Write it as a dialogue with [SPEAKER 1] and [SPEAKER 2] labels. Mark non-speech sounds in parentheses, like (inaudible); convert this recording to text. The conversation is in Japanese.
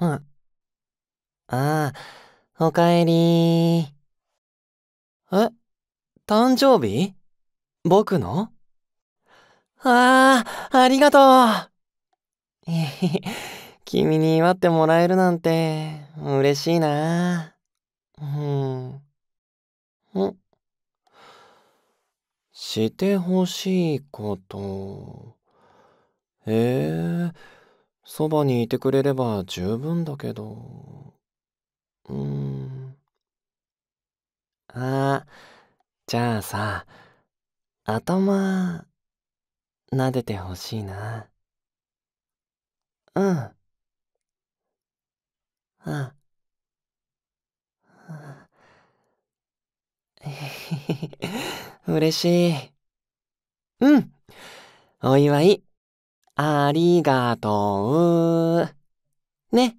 [SPEAKER 1] うん。ああ、おかえりえ誕生日僕のああ、ありがとう (laughs) 君に祝ってもらえるなんて、嬉しいな。うん。ん
[SPEAKER 2] してほしいこと。ええーそばにいてくれれば十分だけど。うーん。あ
[SPEAKER 1] じゃあさ、頭、撫でてほしいな。うん。ああ。(laughs) 嬉しい。うん。お祝い、ありがとう。ね。